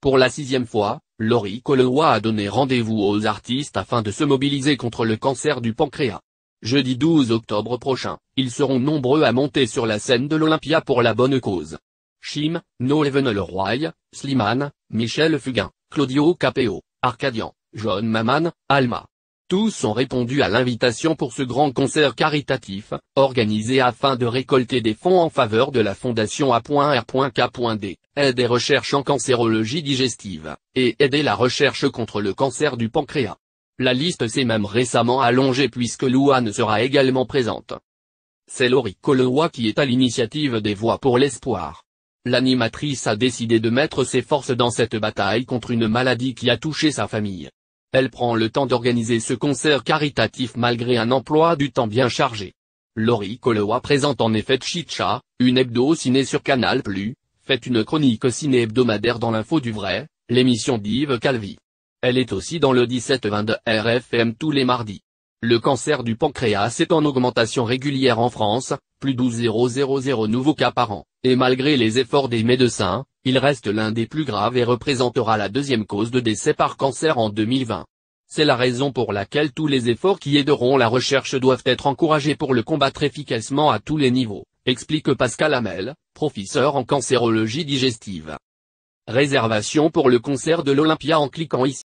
Pour la sixième fois, Laurie Collois a donné rendez-vous aux artistes afin de se mobiliser contre le cancer du pancréas. Jeudi 12 octobre prochain, ils seront nombreux à monter sur la scène de l'Olympia pour la bonne cause. Chim, Noéven Roy, Slimane, Michel Fugain, Claudio Capéo, Arcadian, John Maman, Alma, tous ont répondu à l'invitation pour ce grand concert caritatif, organisé afin de récolter des fonds en faveur de la fondation A.R.K.D, aide et recherches en cancérologie digestive, et aider la recherche contre le cancer du pancréas. La liste s'est même récemment allongée puisque Louane sera également présente. C'est Laurie Collois qui est à l'initiative des Voix pour l'Espoir. L'animatrice a décidé de mettre ses forces dans cette bataille contre une maladie qui a touché sa famille. Elle prend le temps d'organiser ce concert caritatif malgré un emploi du temps bien chargé. Laurie Koloa présente en effet Chicha, une hebdo ciné sur Canal+, fait une chronique ciné hebdomadaire dans l'info du vrai, l'émission d'Yves Calvi. Elle est aussi dans le 17-20 de RFM tous les mardis. Le cancer du pancréas est en augmentation régulière en France, plus 12 000 nouveaux cas par an, et malgré les efforts des médecins, il reste l'un des plus graves et représentera la deuxième cause de décès par cancer en 2020. C'est la raison pour laquelle tous les efforts qui aideront la recherche doivent être encouragés pour le combattre efficacement à tous les niveaux, explique Pascal Hamel, professeur en cancérologie digestive. Réservation pour le concert de l'Olympia en cliquant ici.